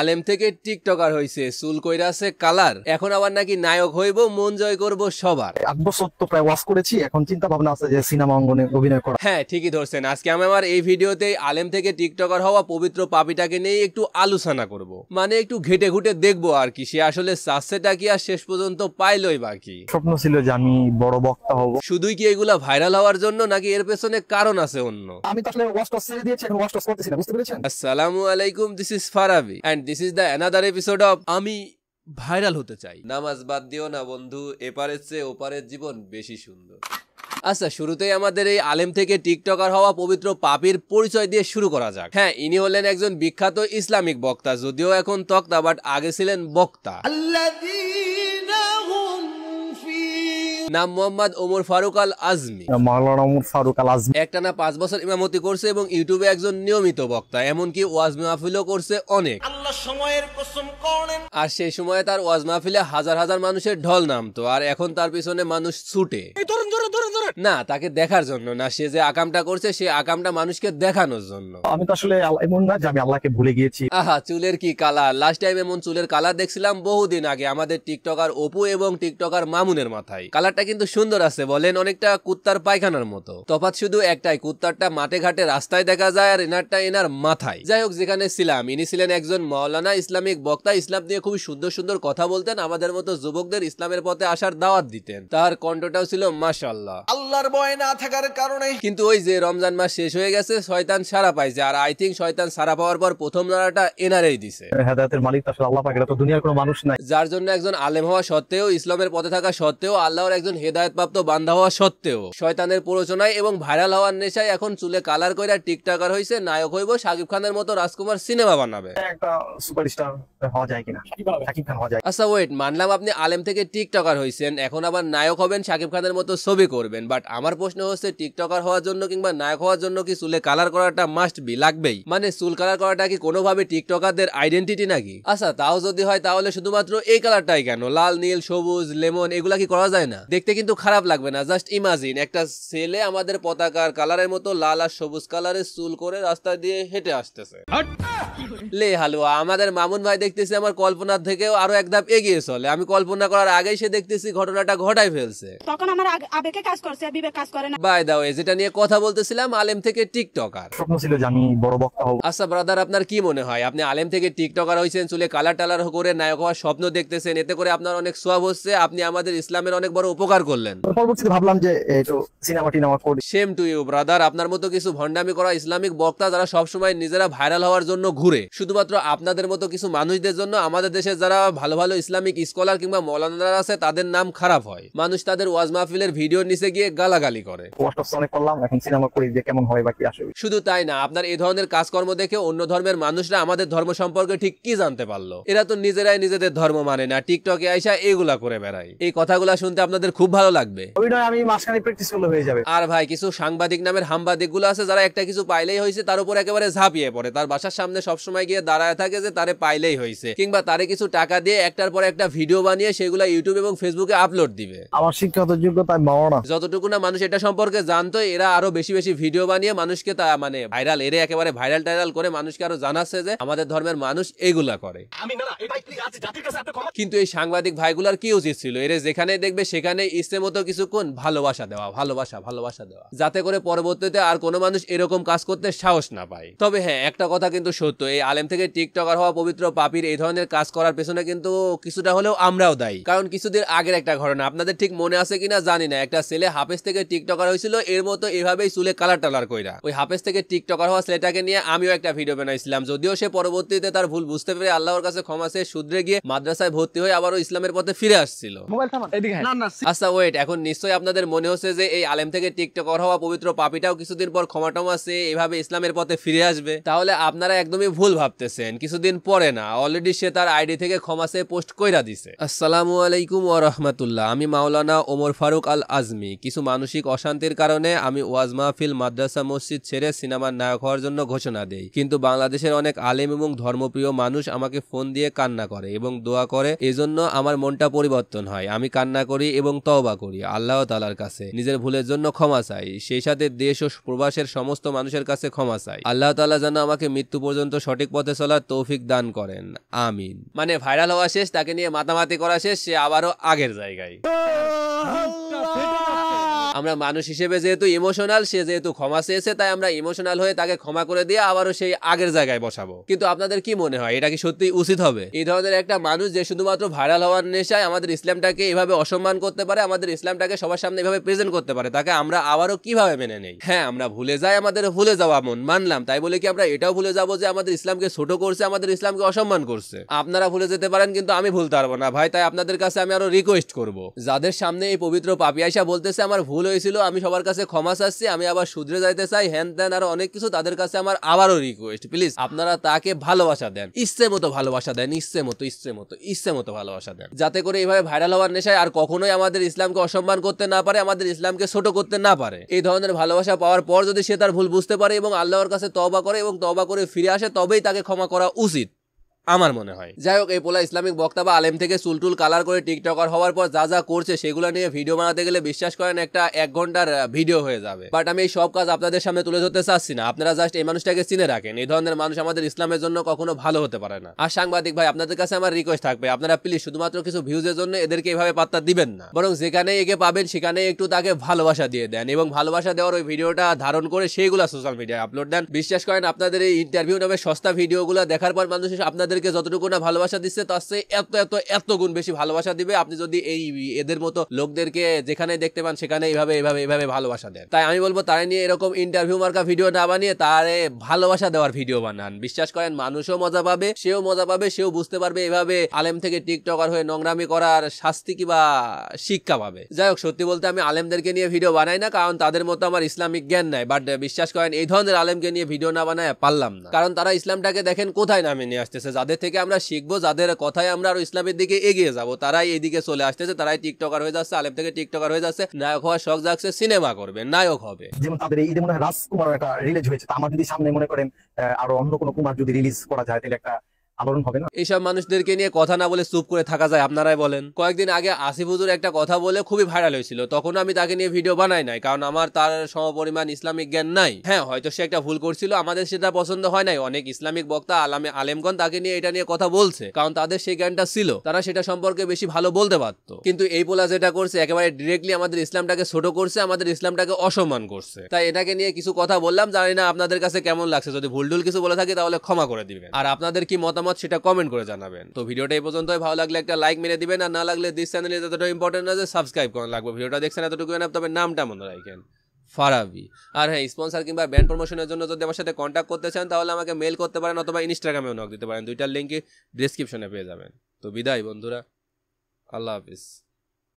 আলেম থেকে টিকটকার হয়েছে চুল কইরাছে কালার এখন আবার নাকি নায়ক হইব মন জয় করব সবার আট বছর তো প্রায় ওয়াশ করেছি এখন চিন্তা ভাবনা আছে যে সিনেমা অঙ্গনে অভিনয় করা হ্যাঁ ঠিকই ধরছেন আজকে আমি আমার এই ভিডিওতে আলেম থেকে টিকটকার হওয়া পবিত্র পাপিটাকে নিয়ে একটু আলোচনা করব মানে একটু ঘেটে ঘুটে দেখব আর কি সে আসলে সাসেটা কি আর শেষ পর্যন্ত পাইলই বাকি স্বপ্ন ছিল যে আমি বড় বক্তা হব শুধুই কি এগুলা ভাইরাল হওয়ার জন্য নাকি এর পেছনে কারণ আছে অন্য আমি তো আসলে ওয়াশ টস ছেড়ে দিয়েছি এখন ওয়াশ টস করতেছি না বুঝতে পেরেছেন আসসালামু আলাইকুম this is Farabi and and this is the another episode of আমি ভাইরাল হতে চাই নামাজ বাদ দিও না বন্ধু এপারের চেয়ে ওপারের জীবন বেশি সুন্দর আচ্ছা শুরুতেই আমাদের এই আলেম থেকে টিকটকার হওয়া পবিত্র পাপির পরিচয় দিয়ে শুরু করা যাক হ্যাঁ ইনি হলেন একজন বিখ্যাত ইসলামিক বক্তা যদিও এখন তক্তা বাট আগে ছিলেন বক্তা আল্লাহ নাম মোহাম্মদ ওমর ফারুক আল আজমি মাওলানা ওমর ফারুক আল আজমি একটানা পাঁচ বছর ইমামতি করছে এবং ইউটিউবে একজন নিয়মিত বক্তা এমনকি ওয়াজ মাহফিলও করছে অনেক সময়ের কসম আর সেই সময়ে তার ওয়াজ মাহফিলে হাজার হাজার মানুষের ঢল নামতো আর এখন তার পিছনে মানুষ ছুটে না তাকে দেখার জন্য না সে যে আকামটা করছে সে আকামটা মানুষকে দেখানোর জন্য আমি তো আসলে এমন না যে আমি আল্লাহকে ভুলে গিয়েছি আহা চুলের কি কালার লাস্ট টাইম এমন চুলের কালার দেখছিলাম বহুদিন আগে আমাদের টিকটকার অপু এবং টিকটকার মামুনের মাথায় কালারটা কিন্তু সুন্দর আছে বলেন অনেকটা কুত্তার পায়খানার মতো তফাৎ শুধু একটাই কুত্তারটা মাঠে ঘাটে রাস্তায় দেখা যায় আর এনারটা এনার মাথায় যাই হোক যেখানে ছিলাম ইনি ছিলেন একজন মাওলানা ইসলামিক বক্তা ইসলাম নিয়ে খুবই সুন্দর সুন্দর কথা বলতেন আমাদের মতো যুবকদের ইসলামের পথে আসার দাওয়াত দিতেন তার কণ্ঠটাও ছিল মাসাল্লাহ আল্লাহর ভয় না থাকার কারণে কিন্তু ওই যে রমজান মাস শেষ হয়ে গেছে শয়তান সারা পাইছে আর আই থিঙ্ক শয়তান সারা পাওয়ার পর প্রথম লড়াটা এনারেই দিছে হেদায়েতের মালিক আসলে আল্লাহ পাক এটা তো দুনিয়ার কোনো মানুষ নাই যার জন্য একজন আলেম হওয়া সত্ত্বেও ইসলামের পথে থাকা সত্ত্বেও আল্লাহর একজন হেদায়েতপ্রাপ্ত বান্দা হওয়া সত্ত্বেও শয়তানের প্ররোচনায় এবং ভাইরাল হওয়ার নেশায় এখন চুলে কালার কইরা টিকটাকার হইছে নায়ক হইব সাকিব খানের মতো রাজকুমার সিনেমা বানাবে একটা সুপারস্টার হওয়া যায় কিনা সাকিব খান হওয়া যায় আচ্ছা ওয়েট মানলাম আপনি আলেম থেকে টিকটকার হইছেন এখন আবার নায়ক হবেন সাকিব খানের মতো ছবি করবেন বাট আমার প্রশ্ন হচ্ছে টিকটকার হওয়ার জন্য কিংবা নায়ক হওয়ার জন্য কি চুলে কালার করাটা মাস্ট বি লাগবেই মানে চুল কালার করাটা কি কোনোভাবে টিকটকারদের আইডেন্টিটি নাকি আচ্ছা তাও যদি হয় তাহলে শুধুমাত্র এই কালারটাই কেন লাল নীল সবুজ লেমন এগুলা কি করা যায় না দেখতে কিন্তু খারাপ লাগবে না জাস্ট ইমাজিন একটা ছেলে আমাদের পতাকার কালারের মতো লাল আর সবুজ কালারের চুল করে রাস্তা দিয়ে হেঁটে আসতেছে লে হালুয়া আমাদের মামুন ভাই দেখতেছি আমার কল্পনার থেকেও আরো এক ধাপ এগিয়ে চলে আমি কল্পনা করার আগেই সে দেখতেছি ঘটনাটা ঘটাই ফেলছে তখন আমার আগ- আবেগে কাজ করছে বিবেক কাজ করে না বাই দাও ওয়ে যেটা নিয়ে কথা বলতেছিলাম আলেম থেকে টিকটকার স্বপ্ন ছিল যে আমি বড় বক্তা হব আচ্ছা ব্রাদার আপনার কি মনে হয় আপনি আলেম থেকে টিকটকার হইছেন চুলে কালার টালার করে নায়ক হওয়ার স্বপ্ন দেখতেছেন এতে করে আপনার অনেক সব হচ্ছে আপনি আমাদের ইসলামের অনেক বড় উপকার করলেন তো পরবর্তীতে ভাবলাম যে একটু সিনেমা টিনেমা করি সেম টু ইউ ব্রাদার আপনার মতো কিছু ভণ্ডামি করা ইসলামিক বক্তা যারা সবসময় নিজেরা ভাইরাল হওয়ার জন্য ঘুরে শুধুমাত্র আপনাদের মতো কিছু মানুষদের জন্য আমাদের দেশে যারা ভালো ভালো ইসলামিক স্কলার কিংবা মৌলানারা আছে তাদের নাম খারাপ হয় মানুষ তাদের ওয়াজ মাহফিলের ভিডিও নিচে গিয়ে গালাগালি করে শুধু তাই না আপনার এই ধরনের কাজকর্ম দেখে অন্য ধর্মের মানুষরা আমাদের ধর্ম সম্পর্কে ঠিক কি জানতে পারলো এরা তো নিজেরাই নিজেদের ধর্ম মানে না টিকটকে আইসা এগুলা করে বেড়ায় এই কথাগুলা শুনতে আপনাদের খুব ভালো লাগবে আমি হয়ে যাবে আর ভাই কিছু সাংবাদিক নামের হাম্বাদিক গুলো আছে যারা একটা কিছু পাইলেই হয়েছে তার উপর একেবারে ঝাঁপিয়ে পড়ে তার বাসার সামনে সবসময় গিয়ে দাঁড়ায় থাকে যে তারে পাইলেই হয়েছে কিংবা তারে কিছু টাকা দিয়ে একটার পর একটা ভিডিও বানিয়ে সেগুলো ইউটিউব এবং ফেসবুকে আপলোড দিবে আমার শিক্ষাগত যোগ্যতা না যতটুকু না মানুষ এটা সম্পর্কে জানতো এরা আরো বেশি বেশি ভিডিও বানিয়ে মানুষকে তা মানে ভাইরাল এরে একেবারে ভাইরাল টাইরাল করে মানুষকে আরো জানাচ্ছে যে আমাদের ধর্মের মানুষ এগুলা করে কিন্তু এই সাংবাদিক ভাইগুলার কি উচিত ছিল এরে যেখানে দেখবে সেখানে ইচ্ছে মতো কিছুক্ষণ ভালোবাসা দেওয়া ভালোবাসা ভালোবাসা দেওয়া যাতে করে পরবর্তীতে আর কোনো মানুষ এরকম কাজ করতে সাহস না পায় তবে হ্যাঁ একটা কথা কিন্তু সত্য তো এই আলেম থেকে টিকটকার হওয়া পবিত্র পাপির এই ধরনের কাজ করার পেছনে কিন্তু কিছুটা হলেও আমরাও দায়ী কারণ কিছুদিন আগের একটা ঘটনা আপনাদের ঠিক মনে আছে কিনা জানি না একটা ছেলে হাফেজ থেকে টিকটকার হয়েছিল এর মতো এভাবেই চুলে কালার টালার কইরা ওই হাফেজ থেকে টিকটকার হওয়া ছেলেটাকে নিয়ে আমিও একটা ভিডিও বানাইছিলাম যদিও সে পরবর্তীতে তার ভুল বুঝতে পেরে আল্লাহর কাছে ক্ষমা সে শুধরে গিয়ে মাদ্রাসায় ভর্তি হয়ে আবারও ইসলামের পথে ফিরে আসছিল হ্যাঁ। আচ্ছা ওয়েট এখন নিশ্চয়ই আপনাদের মনে হচ্ছে যে এই আলেম থেকে টিকটকার হওয়া পবিত্র পাপিটাও কিছুদিন পর ক্ষমা টমা সে এভাবে ইসলামের পথে ফিরে আসবে তাহলে আপনারা একদমই ভুল ভাবতেছেন কিছুদিন পরে না অলরেডি সে তার আইডি থেকে ক্ষমা চেয়ে পোস্ট কইরা দিছে আসসালামু আলাইকুম ও রহমতুল্লাহ আমি মাওলানা ওমর ফারুক আল আজমি কিছু মানসিক অশান্তির কারণে আমি ওয়াজ মাহফিল মাদ্রাসা মসজিদ ছেড়ে সিনেমার নায়ক হওয়ার জন্য ঘোষণা দেই কিন্তু বাংলাদেশের অনেক আলেম এবং ধর্মপ্রিয় মানুষ আমাকে ফোন দিয়ে কান্না করে এবং দোয়া করে এজন্য আমার মনটা পরিবর্তন হয় আমি কান্না করি এবং তওবা করি আল্লাহ তালার কাছে নিজের ভুলের জন্য ক্ষমা চাই সেই সাথে দেশ ও প্রবাসের সমস্ত মানুষের কাছে ক্ষমা চাই আল্লাহ তালা যেন আমাকে মৃত্যু পর্যন্ত সঠিক পথে চলার তৌফিক দান করেন আমিন মানে ভাইরাল হওয়া শেষ তাকে নিয়ে মাতামাতি করা শেষ সে আবারও আগের জায়গায় আমরা মানুষ হিসেবে যেহেতু ইমোশনাল সে যেহেতু ক্ষমা চেয়েছে তাই আমরা ইমোশনাল হয়ে তাকে ক্ষমা করে দিয়ে আবারও সেই আগের জায়গায় বসাবো কিন্তু আপনাদের কি মনে হয় এটা কি সত্যি উচিত হবে এই ধরনের একটা মানুষ যে শুধুমাত্র ভাইরাল হওয়ার নেশায় আমাদের ইসলামটাকে এভাবে অসম্মান করতে পারে আমাদের ইসলামটাকে সবার সামনে এভাবে প্রেজেন্ট করতে পারে তাকে আমরা আবারও কিভাবে মেনে নেই হ্যাঁ আমরা ভুলে যাই আমাদের ভুলে যাওয়া মন মানলাম তাই বলে কি আমরা এটাও ভুলে যাবো যে আমাদের ইসলামকে ছোট করছে আমাদের ইসলামকে অসম্মান করছে আপনারা ভুলে যেতে পারেন কিন্তু আমি ভুলতে পারবো না ভাই তাই আপনাদের কাছে আমি আরো রিকোয়েস্ট করব যাদের সামনে এই পবিত্র পাপিয়াইসা বলতেছে আমার ভুল ভুল হয়েছিল আমি সবার কাছে ক্ষমা চাচ্ছি আমি আবার শুধরে যাইতে চাই হ্যান ত্যান আরো অনেক কিছু তাদের কাছে আমার আবারও রিকোয়েস্ট প্লিজ আপনারা তাকে ভালোবাসা দেন ইচ্ছে মতো ভালোবাসা দেন ইচ্ছে মতো ইচ্ছে মতো ইচ্ছে মতো ভালোবাসা দেন যাতে করে এইভাবে ভাইরাল হওয়ার নেশায় আর কখনোই আমাদের ইসলামকে অসম্মান করতে না পারে আমাদের ইসলামকে ছোট করতে না পারে এই ধরনের ভালোবাসা পাওয়ার পর যদি সে তার ভুল বুঝতে পারে এবং আল্লাহর কাছে তবা করে এবং তবা করে ফিরে আসে তবেই তাকে ক্ষমা করা উচিত আমার মনে হয় যাই হোক এই পোলা ইসলামিক বক্তা বা আলেম থেকে চুলটুল কালার করে টিকটকার হওয়ার পর যা যা করছে সেগুলো নিয়ে ভিডিও বানাতে গেলে বিশ্বাস করেন একটা এক ঘন্টার ভিডিও হয়ে যাবে বাট আমি এই সব কাজ আপনাদের সামনে তুলে ধরতে চাচ্ছি না আপনারা জাস্ট এই মানুষটাকে চিনে রাখেন এই ধরনের মানুষ আমাদের ইসলামের জন্য কখনো ভালো হতে পারে না আর সাংবাদিক ভাই আপনাদের কাছে আমার রিকোয়েস্ট থাকবে আপনারা প্লিজ শুধুমাত্র কিছু ভিউজের জন্য এদেরকে এভাবে পাত্তা দিবেন না বরং যেখানে একে পাবেন সেখানে একটু তাকে ভালোবাসা দিয়ে দেন এবং ভালোবাসা দেওয়ার ওই ভিডিওটা ধারণ করে সেইগুলো সোশ্যাল মিডিয়ায় আপলোড দেন বিশ্বাস করেন আপনাদের এই ইন্টারভিউ নামে সস্তা ভিডিওগুলো দেখার পর মানুষ আপনাদের আপনাদেরকে যতটুকু না ভালোবাসা দিচ্ছে তার চেয়ে এত এত এত গুণ বেশি ভালোবাসা দিবে আপনি যদি এই এদের মতো লোকদেরকে যেখানে দেখতে পান সেখানে এইভাবে এইভাবে এইভাবে ভালোবাসা দেন তাই আমি বলবো তারা নিয়ে এরকম ইন্টারভিউ মার্কা ভিডিও না বানিয়ে তারে ভালোবাসা দেওয়ার ভিডিও বানান বিশ্বাস করেন মানুষও মজা পাবে সেও মজা পাবে সেও বুঝতে পারবে এভাবে আলেম থেকে টিকটকার হয়ে নোংরামি করার শাস্তি কিবা শিক্ষা পাবে যাই হোক সত্যি বলতে আমি আলেমদেরকে নিয়ে ভিডিও বানাই না কারণ তাদের মতো আমার ইসলামিক জ্ঞান নাই বাট বিশ্বাস করেন এই ধরনের আলেমকে নিয়ে ভিডিও না বানায় পারলাম না কারণ তারা ইসলামটাকে দেখেন কোথায় নামে নিয়ে আসতেছে যাদের থেকে আমরা শিখবো যাদের কথায় আমরা আরো ইসলামের দিকে এগিয়ে যাব তারাই এদিকে চলে আসতেছে তারাই টিকটকার হয়ে যাচ্ছে আলেম থেকে টিকটকার হয়ে যাচ্ছে নায়ক হওয়ার শখ যাচ্ছে সিনেমা করবে নায়ক হবে যেমন তাদের এই মনে হয় রাজকুমার একটা রিলিজ হয়েছে আমার যদি সামনে মনে করেন আরো অন্য কোনো কুমার যদি রিলিজ করা যায় তাহলে একটা এইসব মানুষদেরকে নিয়ে কথা না বলে চুপ করে থাকা যায় আপনারাই বলেন কয়েকদিন আগে একটা কথা বলে খুবই ভাইরাল হয়েছিল তখন আমি তাকে নিয়ে ভিডিও বানাই নাই কারণ আমার তার সমপরিমাণ ইসলামিক জ্ঞান নাই হ্যাঁ হয়তো সে একটা ভুল করছিল আমাদের সেটা পছন্দ হয় নাই অনেক ইসলামিক বক্তা আলামে আলেমগণ তাকে নিয়ে এটা নিয়ে কথা বলছে কারণ তাদের সেই জ্ঞানটা ছিল তারা সেটা সম্পর্কে বেশি ভালো বলতে পারত কিন্তু এই পোলা যেটা করছে একেবারে ডিরেক্টলি আমাদের ইসলামটাকে ছোট করছে আমাদের ইসলামটাকে অসম্মান করছে তাই এটাকে নিয়ে কিছু কথা বললাম জানি না আপনাদের কাছে কেমন লাগছে যদি ভুল টুল কিছু বলে থাকি তাহলে ক্ষমা করে দিবেন আর আপনাদের কি মতামত মতামত সেটা কমেন্ট করে জানাবেন তো ভিডিওটা এই পর্যন্তই ভালো লাগলে একটা লাইক মেরে দিবেন আর না লাগলে দিস চ্যানেলে যতটা ইম্পর্টেন্ট আছে সাবস্ক্রাইব করেন লাগবে ভিডিওটা দেখছেন এতটুকু না তবে নামটা মনে রাখেন ফারাবি আর হ্যাঁ স্পন্সার কিংবা ব্যান্ড প্রমোশনের জন্য যদি আমার সাথে কন্ট্যাক্ট করতে চান তাহলে আমাকে মেল করতে পারেন অথবা ইনস্টাগ্রামে অনুক দিতে পারেন দুইটার লিঙ্কই ডিসক্রিপশনে পেয়ে যাবেন তো বিদায় বন্ধুরা আল্লাহ হাফিজ